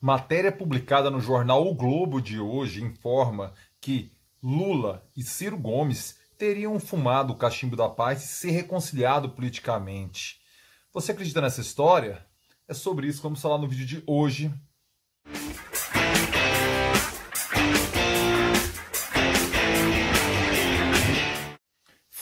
Matéria publicada no jornal O Globo de hoje informa que Lula e Ciro Gomes teriam fumado o cachimbo da paz e se reconciliado politicamente. Você acredita nessa história? É sobre isso que vamos falar no vídeo de hoje.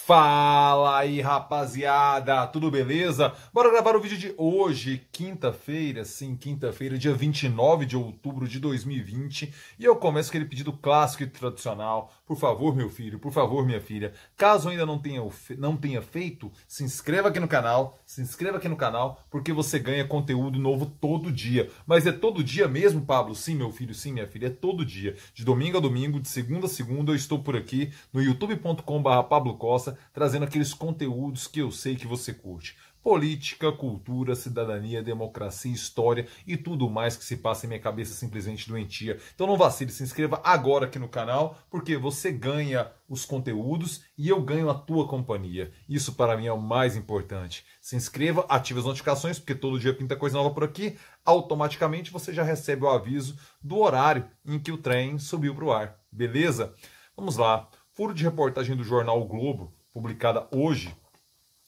Fala aí, rapaziada! Tudo beleza? Bora gravar o vídeo de hoje, quinta-feira, sim, quinta-feira, dia 29 de outubro de 2020. E eu começo aquele pedido clássico e tradicional. Por favor, meu filho, por favor, minha filha, caso ainda não tenha, não tenha feito, se inscreva aqui no canal, se inscreva aqui no canal, porque você ganha conteúdo novo todo dia. Mas é todo dia mesmo, Pablo? Sim, meu filho, sim, minha filha, é todo dia. De domingo a domingo, de segunda a segunda, eu estou por aqui no youtube.com/pablo Costa trazendo aqueles conteúdos que eu sei que você curte. Política, cultura, cidadania, democracia, história e tudo mais que se passa em minha cabeça simplesmente doentia. Então não vacile, se inscreva agora aqui no canal, porque você ganha os conteúdos e eu ganho a tua companhia. Isso para mim é o mais importante. Se inscreva, ative as notificações, porque todo dia pinta coisa nova por aqui. Automaticamente você já recebe o aviso do horário em que o trem subiu para o ar. Beleza? Vamos lá. Furo de reportagem do jornal o Globo publicada hoje,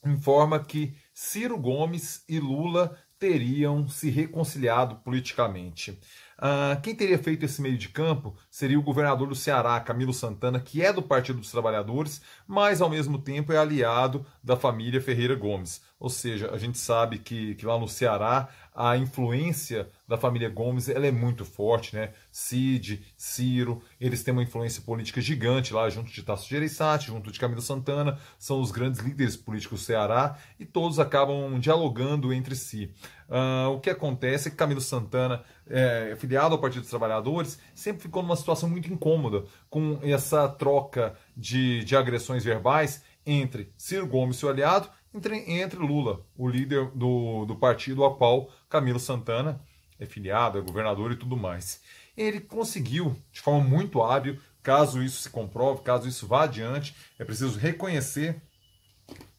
informa que Ciro Gomes e Lula teriam se reconciliado politicamente. Ah, quem teria feito esse meio de campo seria o governador do Ceará, Camilo Santana, que é do Partido dos Trabalhadores, mas ao mesmo tempo é aliado da família Ferreira Gomes. Ou seja, a gente sabe que, que lá no Ceará a influência da família Gomes ela é muito forte, né? Cid, Ciro, eles têm uma influência política gigante lá, junto de Tasso Gereissati, junto de Camilo Santana, são os grandes líderes políticos do Ceará e todos acabam dialogando entre si. Uh, o que acontece é que Camilo Santana, é, filiado ao Partido dos Trabalhadores, sempre ficou numa situação muito incômoda com essa troca de, de agressões verbais entre Ciro Gomes, seu aliado, entre, entre Lula, o líder do, do partido a qual Camilo Santana é filiado, é governador e tudo mais. Ele conseguiu, de forma muito hábil, caso isso se comprove, caso isso vá adiante, é preciso reconhecer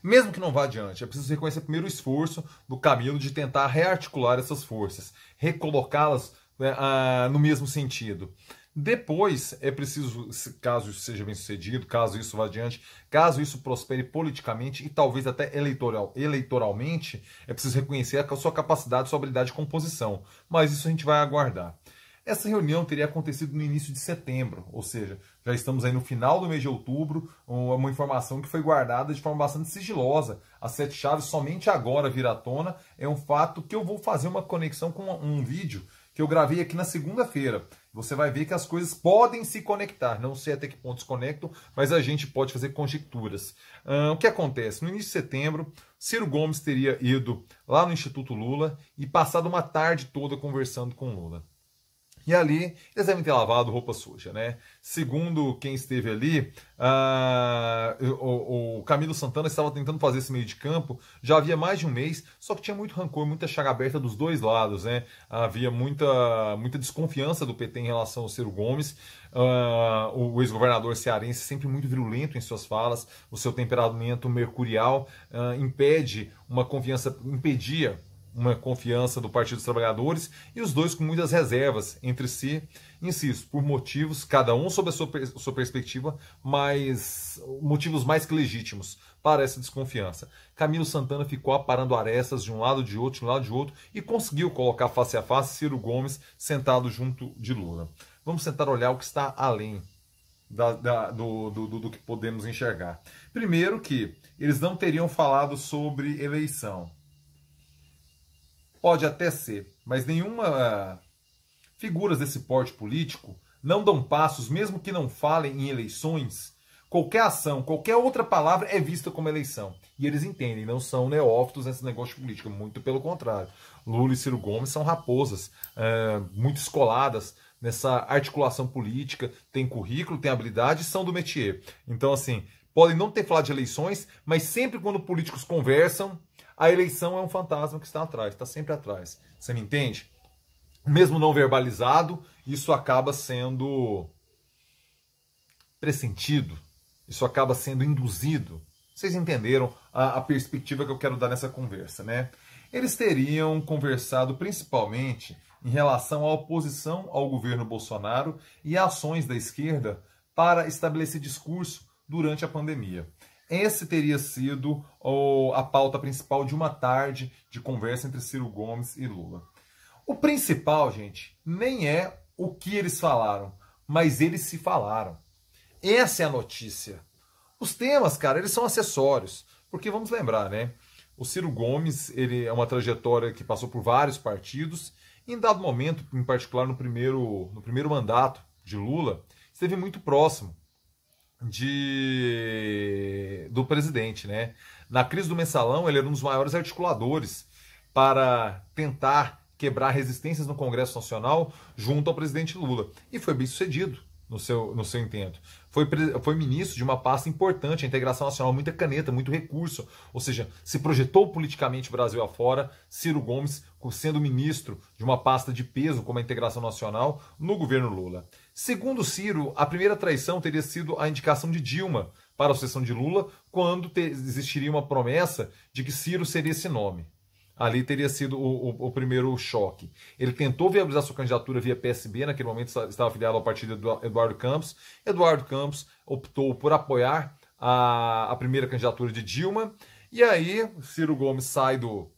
mesmo que não vá adiante, é preciso reconhecer primeiro o esforço do Camilo de tentar rearticular essas forças, recolocá-las né, ah, no mesmo sentido. Depois é preciso, caso isso seja bem sucedido, caso isso vá adiante, caso isso prospere politicamente e talvez até eleitoral, eleitoralmente, é preciso reconhecer a sua capacidade, sua habilidade de composição. Mas isso a gente vai aguardar. Essa reunião teria acontecido no início de setembro, ou seja, já estamos aí no final do mês de outubro, uma informação que foi guardada de forma bastante sigilosa. As sete chaves somente agora vira à tona. É um fato que eu vou fazer uma conexão com um vídeo que eu gravei aqui na segunda-feira. Você vai ver que as coisas podem se conectar. Não sei até que ponto se conectam, mas a gente pode fazer conjecturas. Ah, o que acontece? No início de setembro, Ciro Gomes teria ido lá no Instituto Lula e passado uma tarde toda conversando com Lula. E ali eles devem ter lavado roupa suja, né? Segundo quem esteve ali, uh, o, o, Camilo Santana estava tentando fazer esse meio de campo já havia mais de um mês, só que tinha muito rancor, muita chaga aberta dos dois lados, né? Havia muita, muita desconfiança do PT em relação ao Ciro Gomes. Uh, o ex-governador cearense sempre muito virulento em suas falas, o seu temperamento mercurial uh, impede uma confiança, impedia uma confiança do Partido dos Trabalhadores e os dois com muitas reservas entre si, insisto, por motivos, cada um sob a sua, sua perspectiva, mas motivos mais que legítimos para essa desconfiança. Camilo Santana ficou aparando arestas de um lado de outro, de um lado de outro, e conseguiu colocar face a face Ciro Gomes sentado junto de Lula. Vamos tentar olhar o que está além da, da, do, do, do, do que podemos enxergar. Primeiro que eles não teriam falado sobre eleição Pode até ser, mas nenhuma. Ah, figuras desse porte político não dão passos, mesmo que não falem em eleições. Qualquer ação, qualquer outra palavra é vista como eleição. E eles entendem, não são neófitos nesse negócio de política, muito pelo contrário. Lula e Ciro Gomes são raposas, ah, muito escoladas nessa articulação política, tem currículo, tem habilidade, são do métier. Então, assim, podem não ter falado de eleições, mas sempre quando políticos conversam, a eleição é um fantasma que está atrás, está sempre atrás. Você me entende? Mesmo não verbalizado, isso acaba sendo pressentido, isso acaba sendo induzido. Vocês entenderam a, a perspectiva que eu quero dar nessa conversa, né? Eles teriam conversado principalmente em relação à oposição ao governo Bolsonaro e ações da esquerda para estabelecer discurso durante a pandemia. Esse teria sido o a pauta principal de uma tarde de conversa entre Ciro Gomes e Lula. O principal, gente, nem é o que eles falaram, mas eles se falaram. Essa é a notícia. Os temas, cara, eles são acessórios, porque vamos lembrar, né? O Ciro Gomes, ele é uma trajetória que passou por vários partidos. E em dado momento, em particular no primeiro, no primeiro mandato de Lula, esteve muito próximo de do presidente, né? Na crise do mensalão, ele era um dos maiores articuladores para tentar quebrar resistências no Congresso Nacional junto ao presidente Lula. E foi bem sucedido no seu, no seu intento. Foi, foi ministro de uma pasta importante, a integração nacional, muita caneta, muito recurso. Ou seja, se projetou politicamente Brasil afora, Ciro Gomes sendo ministro de uma pasta de peso como a integração nacional no governo Lula. Segundo Ciro, a primeira traição teria sido a indicação de Dilma para a sucessão de Lula, quando existiria uma promessa de que Ciro seria esse nome. Ali teria sido o, o, o primeiro choque. Ele tentou viabilizar sua candidatura via PSB, naquele momento estava afiliado ao partido Eduardo Campos. Eduardo Campos optou por apoiar a, a primeira candidatura de Dilma. E aí, Ciro Gomes sai do,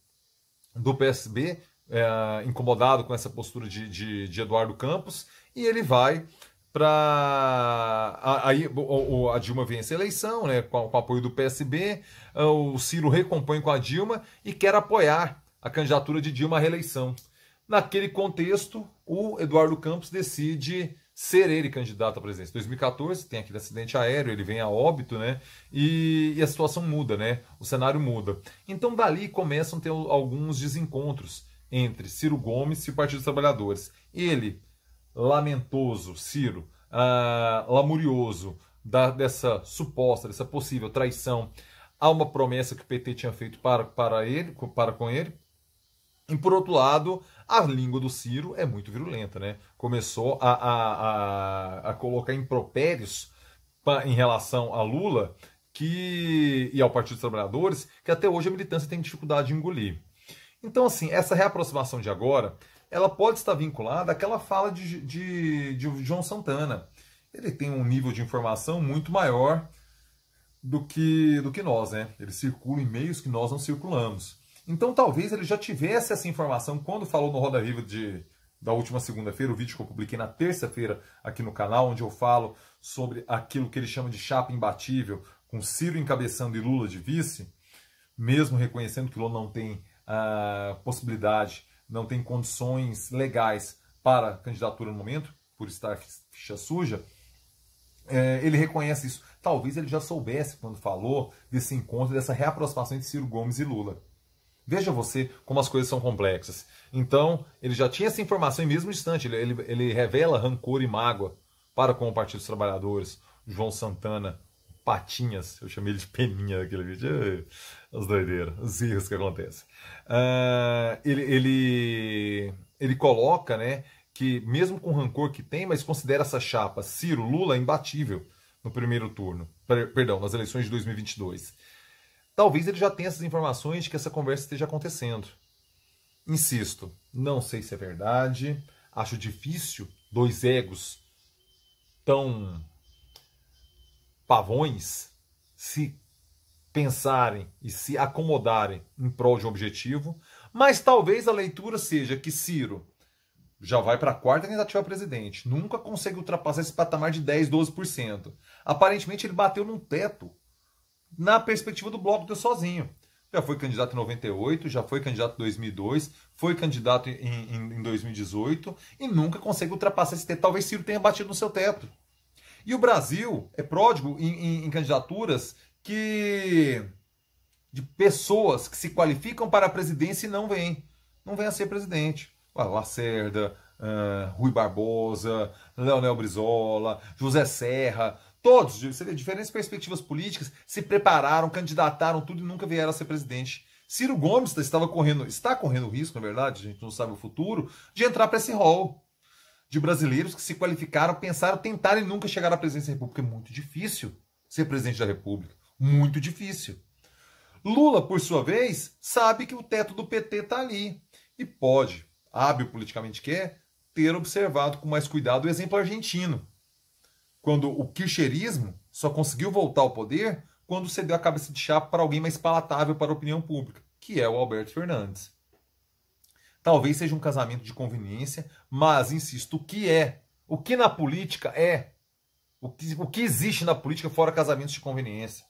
do PSB, é, incomodado com essa postura de, de, de, Eduardo Campos e ele vai para aí a Dilma vence a eleição, né, com, com, apoio do PSB, ah, o Ciro recompõe com a Dilma e quer apoiar a candidatura de Dilma à reeleição. Naquele contexto, o Eduardo Campos decide ser ele candidato à presidência. 2014 tem aquele acidente aéreo, ele vem a óbito, né? E, e a situação muda, né? O cenário muda. Então dali começam a ter alguns desencontros entre Ciro Gomes e o Partido dos Trabalhadores. Ele, lamentoso, Ciro, ah, lamurioso da, dessa suposta, dessa possível traição a uma promessa que o PT tinha feito para, para ele, para com ele. E por outro lado, a língua do Ciro é muito virulenta, né? Começou a, a, a, a colocar impropérios pra, em relação a Lula que, e ao Partido dos Trabalhadores, que até hoje a militância tem dificuldade de engolir. Então, assim, essa reaproximação de agora, ela pode estar vinculada àquela fala de, de, de João Santana. Ele tem um nível de informação muito maior do que, do que nós, né? Ele circula em meios que nós não circulamos. Então, talvez ele já tivesse essa informação quando falou no Roda Viva de, da última segunda-feira, o vídeo que eu publiquei na terça-feira aqui no canal, onde eu falo sobre aquilo que ele chama de chapa imbatível, com Ciro encabeçando e Lula de vice, mesmo reconhecendo que Lula não tem possibilidade, não tem condições legais para candidatura no momento, por estar ficha suja, é, ele reconhece isso. Talvez ele já soubesse quando falou desse encontro, dessa reaproximação entre Ciro Gomes e Lula. Veja você como as coisas são complexas. Então, ele já tinha essa informação em mesmo instante. Ele, ele, ele revela rancor e mágoa para com o Partido dos Trabalhadores, João Santana, patinhas. Eu chamei ele de peninha naquele vídeo. É, as doideiras, os erros que acontecem. Uh, ele, ele, ele coloca, né? Que mesmo com o rancor que tem, mas considera essa chapa Ciro Lula imbatível no primeiro turno. Per, perdão, nas eleições de 2022. Talvez ele já tenha essas informações de que essa conversa esteja acontecendo. Insisto, não sei se é verdade. Acho difícil dois egos tão pavões, se pensarem e se acomodarem em prol de um objetivo, mas talvez a leitura seja que Ciro já vai para a quarta tentativa presidente, nunca consegue ultrapassar esse patamar de 10, 12%. Aparentemente ele bateu num teto na perspectiva do bloco do sozinho. Já foi candidato em 98, já foi candidato em 2002, foi candidato em, em, em 2018 e nunca consegue ultrapassar esse teto. Talvez Ciro tenha batido no seu teto. E o Brasil é pródigo em, em, em candidaturas que. de pessoas que se qualificam para a presidência e não vêm. Não vêm a ser presidente. Lacerda, uh, Rui Barbosa, Leonel Brizola, José Serra. Todos, você vê, diferentes perspectivas políticas, se prepararam, candidataram tudo e nunca vieram a ser presidente. Ciro Gomes estava correndo, está correndo risco, na verdade, a gente não sabe o futuro, de entrar para esse rol de brasileiros que se qualificaram, pensaram, tentaram e nunca chegaram à presidência da República. É muito difícil ser presidente da República. Muito difícil. Lula, por sua vez, sabe que o teto do PT está ali e pode, hábil politicamente que é, ter observado com mais cuidado o exemplo argentino, quando o kircherismo só conseguiu voltar ao poder quando cedeu a cabeça de chapa para alguém mais palatável para a opinião pública, que é o Alberto Fernandes. Talvez seja um casamento de conveniência, mas insisto, o que é? O que na política é? O que, o que existe na política fora casamentos de conveniência?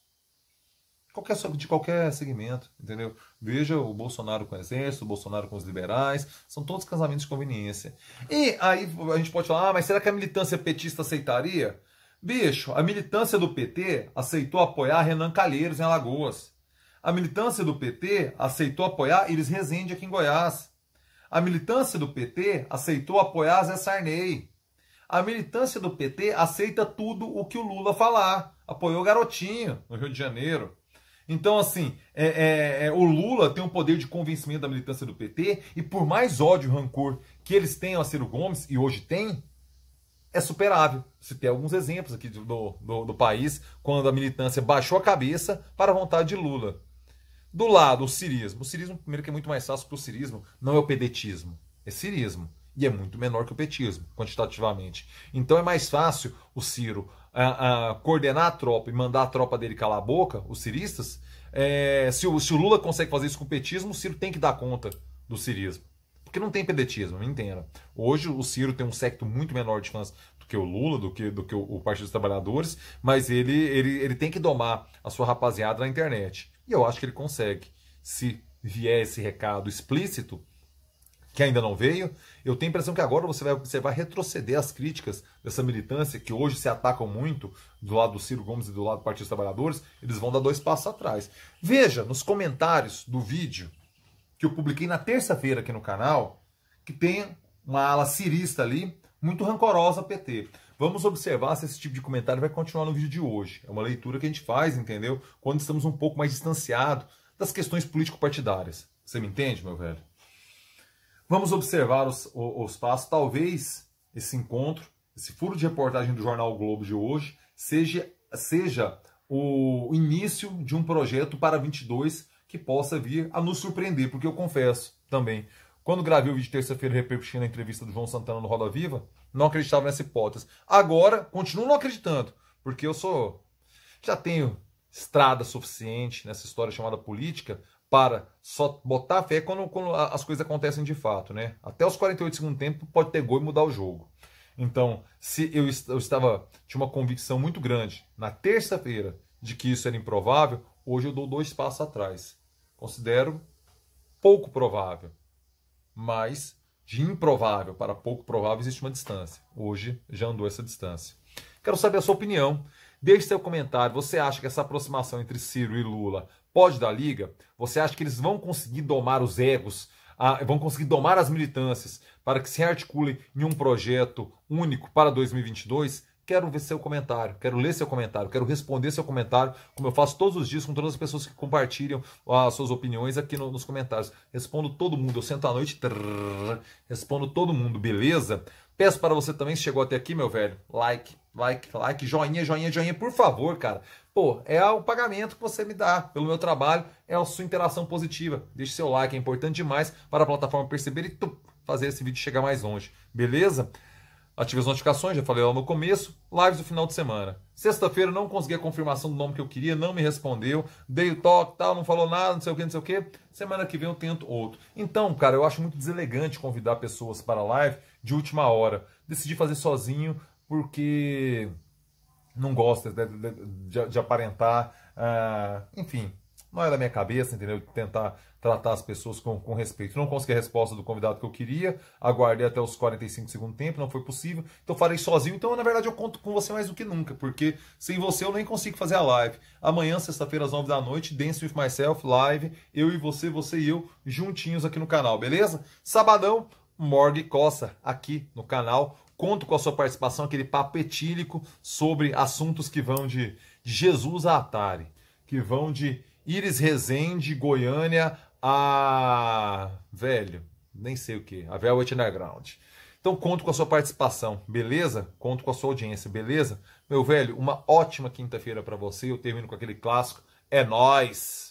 Qualquer, de qualquer segmento, entendeu? Veja o Bolsonaro com o exército, o Bolsonaro com os liberais, são todos casamentos de conveniência. E aí a gente pode falar, ah, mas será que a militância petista aceitaria? Bicho, a militância do PT aceitou apoiar Renan Calheiros em Alagoas. A militância do PT aceitou apoiar Iris Rezende aqui em Goiás. A militância do PT aceitou apoiar Zé Sarney. A militância do PT aceita tudo o que o Lula falar. Apoiou o Garotinho no Rio de Janeiro. Então, assim, é, é, é, o Lula tem um poder de convencimento da militância do PT e por mais ódio e rancor que eles tenham a Ciro Gomes, e hoje tem, é superável. Citei alguns exemplos aqui do, do, do país, quando a militância baixou a cabeça para a vontade de Lula. Do lado, o cirismo. O cirismo, primeiro, que é muito mais fácil que o cirismo, não é o pedetismo, é cirismo. E é muito menor que o petismo, quantitativamente. Então é mais fácil o Ciro a, ah, a, ah, coordenar a tropa e mandar a tropa dele calar a boca, os ciristas. É, se, o, se, o, Lula consegue fazer isso com o petismo, o Ciro tem que dar conta do cirismo. Porque não tem pedetismo, não entenda. Hoje o Ciro tem um secto muito menor de fãs do que o Lula, do que, do que o, o Partido dos Trabalhadores, mas ele, ele, ele tem que domar a sua rapaziada na internet. E eu acho que ele consegue. Se vier esse recado explícito, que ainda não veio, eu tenho a impressão que agora você vai observar retroceder as críticas dessa militância, que hoje se atacam muito do lado do Ciro Gomes e do lado do Partido dos Trabalhadores, eles vão dar dois passos atrás. Veja nos comentários do vídeo que eu publiquei na terça-feira aqui no canal, que tem uma ala cirista ali, muito rancorosa PT. Vamos observar se esse tipo de comentário vai continuar no vídeo de hoje. É uma leitura que a gente faz, entendeu? Quando estamos um pouco mais distanciados das questões político-partidárias. Você me entende, meu velho? Vamos observar os, os, os passos. Talvez esse encontro, esse furo de reportagem do jornal o Globo de hoje, seja, seja o início de um projeto para 22 que possa vir a nos surpreender, porque eu confesso também quando gravei o vídeo terça-feira repercutindo a entrevista do João Santana no Roda Viva, não acreditava nessa hipótese. Agora, continuo não acreditando, porque eu sou. Já tenho estrada suficiente nessa história chamada política para só botar fé quando, quando as coisas acontecem de fato, né? Até os 48 segundos do tempo pode ter gol e mudar o jogo. Então, se eu, eu estava tinha uma convicção muito grande na terça-feira de que isso era improvável, hoje eu dou dois passos atrás. Considero pouco provável mas de improvável para pouco provável existe uma distância. Hoje já andou essa distância. Quero saber a sua opinião. Deixe seu comentário. Você acha que essa aproximação entre Ciro e Lula pode dar liga? Você acha que eles vão conseguir domar os egos, vão conseguir domar as militâncias para que se articule em um projeto único para 2022? Quero ver seu comentário, quero ler seu comentário, quero responder seu comentário, como eu faço todos os dias com todas as pessoas que compartilham as suas opiniões aqui no, nos comentários. Respondo todo mundo, eu sento à noite, trrr, respondo todo mundo, beleza? Peço para você também, se chegou até aqui, meu velho, like, like, like, joinha, joinha, joinha, por favor, cara. Pô, é o pagamento que você me dá pelo meu trabalho, é a sua interação positiva. Deixe seu like, é importante demais para a plataforma perceber e tu, fazer esse vídeo chegar mais longe, beleza? Ative as notificações, já falei lá no começo. Lives do final de semana. Sexta-feira não consegui a confirmação do nome que eu queria, não me respondeu. Dei o toque, tal, não falou nada, não sei o que, não sei o que. Semana que vem eu tento outro. Então, cara, eu acho muito deselegante convidar pessoas para a live de última hora. Decidi fazer sozinho porque não gosta né, de, de, de aparentar. Uh, enfim, não é da minha cabeça, entendeu? Tentar tratar as pessoas com, com respeito. Não consegui a resposta do convidado que eu queria, aguardei até os 45 do tempo, não foi possível, então farei sozinho. Então, na verdade, eu conto com você mais do que nunca, porque sem você eu nem consigo fazer a live. Amanhã, sexta-feira, às 9 da noite, Dance With Myself, live, eu e você, você e eu, juntinhos aqui no canal, beleza? Sabadão, Morgue Costa, aqui no canal. Conto com a sua participação, aquele papo etílico sobre assuntos que vão de Jesus a Atari, que vão de Iris Rezende, Goiânia, a. Velho, nem sei o que. A Velvet Underground. Então conto com a sua participação, beleza? Conto com a sua audiência, beleza? Meu velho, uma ótima quinta-feira para você. Eu termino com aquele clássico. É nós.